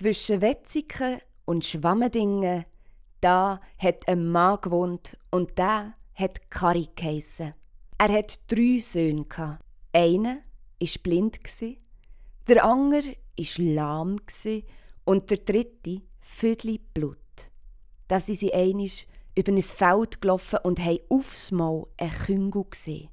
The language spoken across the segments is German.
Zwischen Wetzigen und Schwammedingen, da hat ein Mann gewohnt und da hat Kari geheissen. Er hat drei Söhne Einer war blind, der andere war lahm und der dritte viel Blut. Da sind sie einisch über ein Feld gelaufen und haben aufs Maul einen Küngel gesehen.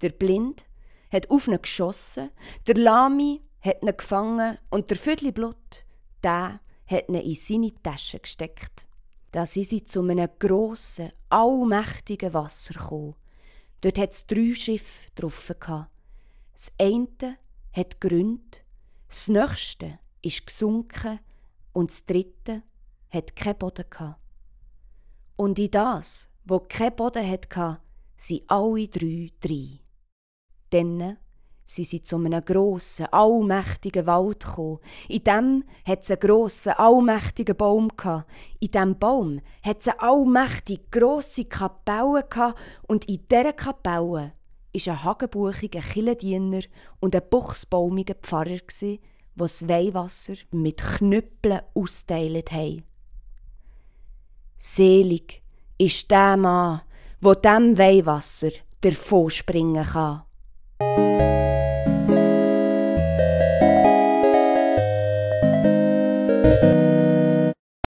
Der Blind hat auf ihn geschossen, der Lami hat ihn gefangen und der Viertel Blut, der hat ihn in seine Tasche gesteckt. Da sind sie zu einem grossen, allmächtigen Wasser gekommen. Dort hat es drei Schiffe drauf. Das eine hat geründ, das nächste ist gesunken und das dritte hat keinen Boden gehabt. Und in das, wo keinen Boden hatte, sind alle drei drei. Dann Sie sind zu einem grossen, allmächtigen Wald gekommen. In dem hat es einen grossen, allmächtigen Baum gehabt. In diesem Baum hat es eine allmächtige, grosse Kapelle gehabt. Und in dieser Kapelle war ein hagenbuchiger Killendiener und ein buchsbaumiger Pfarrer gsi, wo das Weihwasser mit Knüppeln austeilt hei. Selig ist der Mann, der dem Weihwasser davon springen kann.